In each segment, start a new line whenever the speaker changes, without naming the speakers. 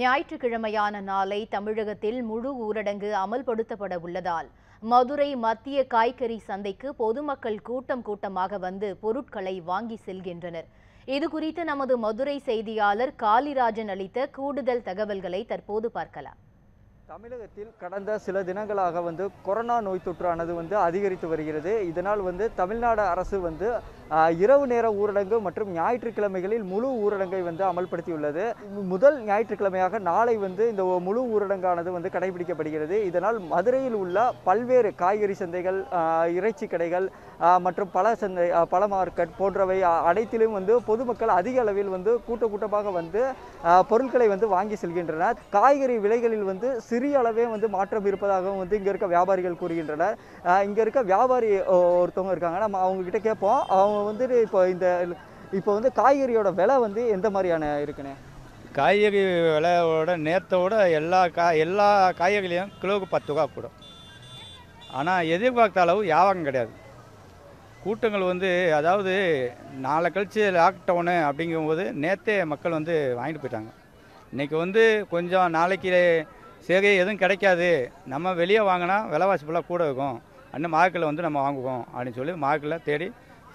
ஞாயிற்றுக்கிழமையான நாளை தமிழகத்தில் முழு ஊரடங்கு அமல்படுத்தப்பட உள்ளதால் மதுரை மத்திய காய்கறி சந்தைக்கு பொதுமக்கள் கூட்டம் கூட்டமாக வந்து பொருட்களை வாங்கி செல்கின்றனர் இது குறித்து நமது மதுரை செய்தியாளர் காளிராஜன் அளித்த கூடுதல் தகவல்களை தற்போது பார்க்கலாம்
தமிழகத்தில் கடந்த சில தினங்களாக வந்து கொரோனா நோய் தொற்றானது வந்து அதிகரித்து வருகிறது இதனால் வந்து தமிழ்நாடு அரசு வந்து இரவு நேர ஊரடங்கு மற்றும் ஞாயிற்றுக்கிழமைகளில் முழு ஊரடங்கை வந்து அமல்படுத்தியுள்ளது முதல் ஞாயிற்றுக்கிழமையாக நாளை வந்து இந்த முழு ஊரடங்கானது வந்து கடைபிடிக்கப்படுகிறது இதனால் மதுரையில் உள்ள பல்வேறு காய்கறி சந்தைகள் இறைச்சி கடைகள் மற்றும் பல சந்தை பல மார்க்கெட் போன்றவை அனைத்திலும் வந்து பொதுமக்கள் அதிக அளவில் வந்து கூட்ட கூட்டமாக வந்து பொருட்களை வந்து வாங்கி செல்கின்றனர் காய்கறி விலைகளில் வந்து சிறிய அளவே வந்து மாற்றம் இருப்பதாகவும் வந்து இங்கே இருக்க வியாபாரிகள் கூறுகின்றனர் இங்கே இருக்க வியாபாரி ஒருத்தவங்க இருக்காங்க நம்ம அவங்கக்கிட்ட கேட்போம் அவங்க வந்துட்டு இப்போ இந்த இப்போ வந்து காய்கறியோட விலை வந்து எந்த மாதிரியான இருக்குண்ணே
காய்கறி விலையோட நேரத்தோட எல்லா கா எல்லா காய்கறிலையும் கிலோவுக்கு பத்து ரூபா கூடும் ஆனால் எதிர்பார்த்த அளவு யாவகம் கிடையாது கூட்டங்கள் வந்து அதாவது நாளை கழித்து லாக்டவுனு அப்படிங்கும்போது நேற்றே மக்கள் வந்து வாங்கிட்டு போயிட்டாங்க இன்றைக்கி வந்து கொஞ்சம் நாளைக்கு சரி எதுவும் கிடைக்காது நம்ம வெளியே வாங்கினா விலைவாசி ஃபுல்லாக கூட இருக்கும் அன்னும் மார்க்கில் வந்து நம்ம வாங்குவோம் அப்படின்னு சொல்லி மார்க்கில் தேடி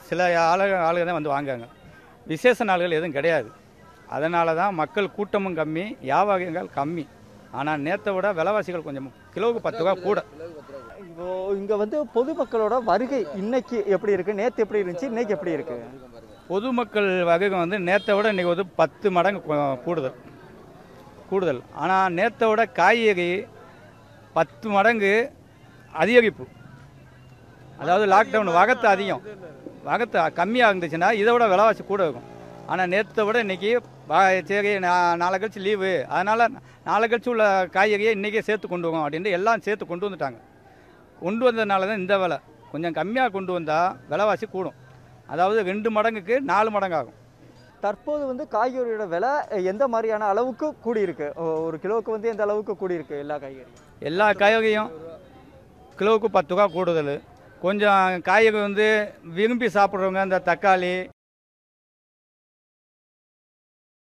சில ஆளுக ஆளுக தான் வந்து வாங்காங்க விசேஷ நாள்கள் எதுவும் கிடையாது அதனால தான் மக்கள் கூட்டமும் கம்மி யாவகங்கள் கம்மி ஆனால் நேற்றை விட விலைவாசிகள் கொஞ்சம் கிலோவுக்கு பத்து ரூபா கூட
இங்கே வந்து பொதுமக்களோட வருகை இன்னைக்கு எப்படி இருக்குது நேற்று எப்படி இருந்துச்சு இன்னைக்கு எப்படி இருக்கு
பொதுமக்கள் வகைகள் வந்து நேற்றை விட இன்றைக்கி வந்து பத்து மடங்கு கூடுதல் கூடுதல் ஆனால் நேற்றை விட காய்கறி பத்து மடங்கு அதிகரிப்பு அதாவது லாக்டவுன் வகத்து அதிகம் வகத்து கம்மியாக இருந்துச்சுன்னா இதை விட விலைவாசி கூட இருக்கும் ஆனால் நேற்றை விட இன்றைக்கி சரி நாளை கழிச்சு லீவு அதனால் நாளை கழிச்சு உள்ள காய்கறியை இன்றைக்கே சேர்த்து கொண்டு வரும் அப்படின்ட்டு எல்லாம் சேர்த்து கொண்டு வந்துட்டாங்க கொண்டு வந்ததுனால தான் இந்த விலை கொஞ்சம் கம்மியாக கொண்டு வந்தால் விலைவாசி கூடும் அதாவது ரெண்டு மடங்குக்கு
நாலு மடங்கு ஆகும் தற்போது வந்து காய்கறியோட விலை எந்த மாதிரியான அளவுக்கு கூடியிருக்கு ஒரு கிலோவுக்கு வந்து எந்த அளவுக்கு கூடியிருக்கு எல்லா காய்கறியும்
எல்லா காய்கறியும் கிலோவுக்கு பத்து ரூபா கூடுதல் கொஞ்சம் காய்கறி வந்து விரும்பி சாப்பிட்றவங்க இந்த தக்காளி